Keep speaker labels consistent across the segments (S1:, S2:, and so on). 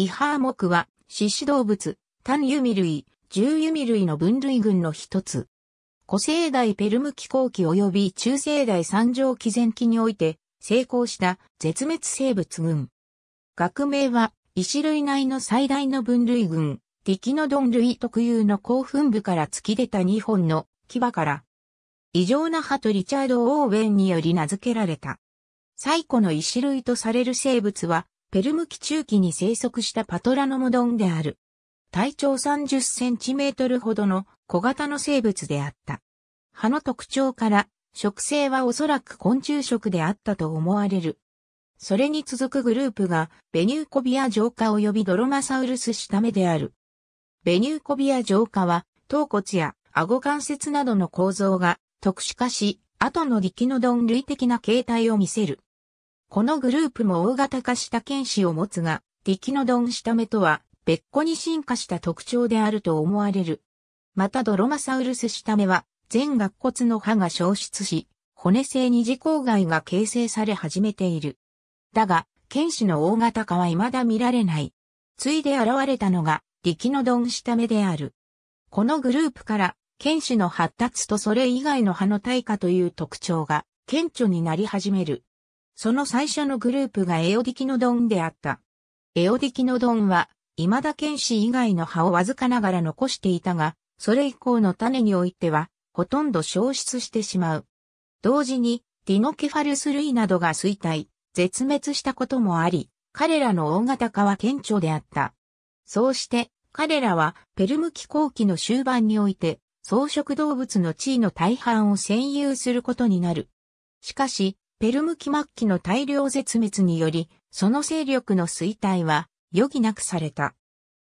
S1: イハークは、獅子動物、単ミ類、十ミ類の分類群の一つ。古生代ペルム紀候期及び中生代三条紀前期において、成功した絶滅生物群。学名は、石類内の最大の分類群、ディキノドン類特有の興奮部から突き出た2本の牙から、異常な歯とリチャード・オーウェンにより名付けられた。最古の石類とされる生物は、ペルム紀中期に生息したパトラノモドンである。体長30センチメートルほどの小型の生物であった。葉の特徴から、食性はおそらく昆虫食であったと思われる。それに続くグループが、ベニューコビア浄化及びドロマサウルス下目である。ベニューコビア浄化は、頭骨や顎関節などの構造が特殊化し、後の力のドン類的な形態を見せる。このグループも大型化した剣士を持つが、ディキノドン下目とは別個に進化した特徴であると思われる。またドロマサウルス下目は全顎骨の歯が消失し、骨性二次口蓋が形成され始めている。だが、剣士の大型化は未だ見られない。ついで現れたのが、ディキノドン下目である。このグループから、剣士の発達とそれ以外の歯の退化という特徴が顕著になり始める。その最初のグループがエオディキノドンであった。エオディキノドンは、未だ剣士以外の葉をわずかながら残していたが、それ以降の種においては、ほとんど消失してしまう。同時に、ディノケファルス類などが衰退、絶滅したこともあり、彼らの大型化は顕著であった。そうして、彼らはペルム紀後期の終盤において、草食動物の地位の大半を占有することになる。しかし、ペルム期末期の大量絶滅により、その勢力の衰退は余儀なくされた。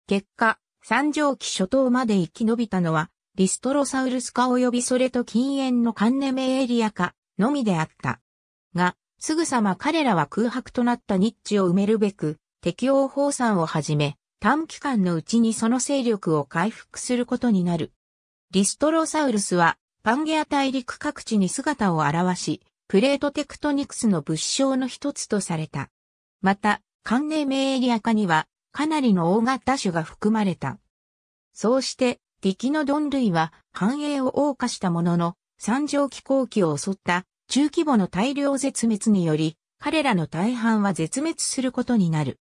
S1: 結果、三畳紀初頭まで生き延びたのは、リストロサウルス化及びそれと禁煙のカンネメエリア化のみであった。が、すぐさま彼らは空白となったニッチを埋めるべく、適応放散をはじめ、短期間のうちにその勢力を回復することになる。リストロサウルスは、パンゲア大陸各地に姿を現し、プレートテクトニクスの物証の一つとされた。また、寒冷名エリア下には、かなりの大型種が含まれた。そうして、敵のドン類は繁栄を謳歌したものの、三条気候機を襲った中規模の大量絶滅により、彼らの大半は絶滅することになる。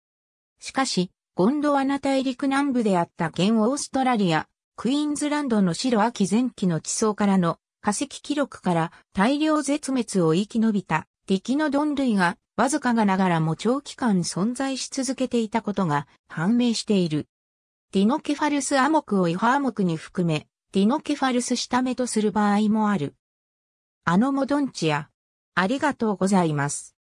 S1: しかし、ゴンドワナ大陸南部であった現オーストラリア、クイーンズランドの白秋前期の地層からの化石記録から大量絶滅を生き延びた敵のドン類がわずかがながらも長期間存在し続けていたことが判明している。ディノケファルスアモクをイファアモクに含め、ディノケファルス下目とする場合もある。あのモドンチア、ありがとうございます。